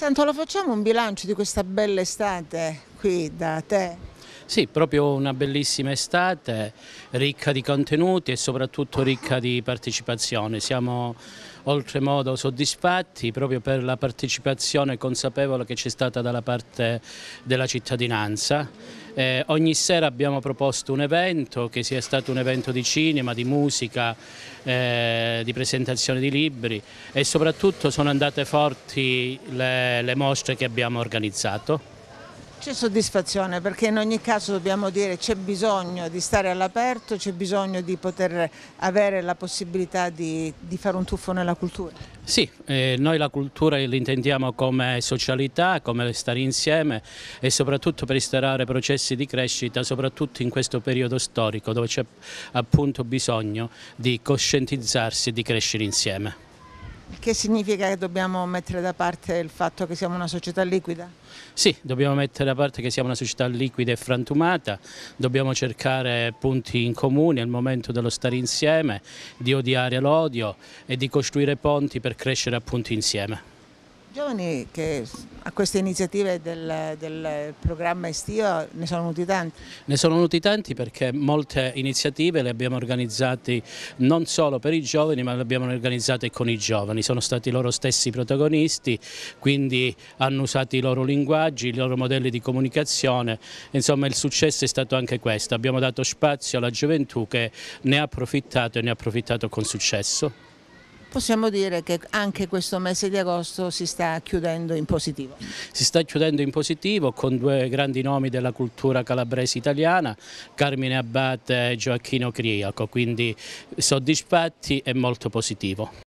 Santo, facciamo un bilancio di questa bella estate qui da te? Sì, proprio una bellissima estate, ricca di contenuti e soprattutto ricca di partecipazione. Siamo oltremodo soddisfatti proprio per la partecipazione consapevole che c'è stata dalla parte della cittadinanza. Eh, ogni sera abbiamo proposto un evento che sia stato un evento di cinema, di musica, eh, di presentazione di libri e soprattutto sono andate forti le, le mostre che abbiamo organizzato. C'è soddisfazione perché in ogni caso dobbiamo dire c'è bisogno di stare all'aperto, c'è bisogno di poter avere la possibilità di, di, fare un tuffo nella cultura. Sì, eh, noi la cultura l'intendiamo come socialità, come stare insieme e soprattutto per instaurare processi di crescita, soprattutto in questo periodo storico dove c'è appunto bisogno di coscientizzarsi e di crescere insieme. Che significa che dobbiamo mettere da parte il fatto che siamo una società liquida? Sì, dobbiamo mettere da parte che siamo una società liquida e frantumata, dobbiamo cercare punti in comune, il momento dello stare insieme, di odiare l'odio e di costruire ponti per crescere appunto insieme. Giovani che a queste iniziative del, del, programma estivo ne sono venuti tanti? Ne sono venuti tanti perché molte iniziative le abbiamo organizzate non solo per i giovani ma le abbiamo organizzate con i giovani, sono stati loro stessi protagonisti, quindi hanno usato i loro linguaggi, i loro modelli di comunicazione, insomma il successo è stato anche questo, abbiamo dato spazio alla gioventù che ne ha approfittato e ne ha approfittato con successo possiamo dire che anche questo mese di agosto si sta chiudendo in positivo. Si sta chiudendo in positivo con due grandi nomi della cultura calabrese italiana, Carmine Abbate e Gioacchino Criaco, quindi soddisfatti e molto positivo.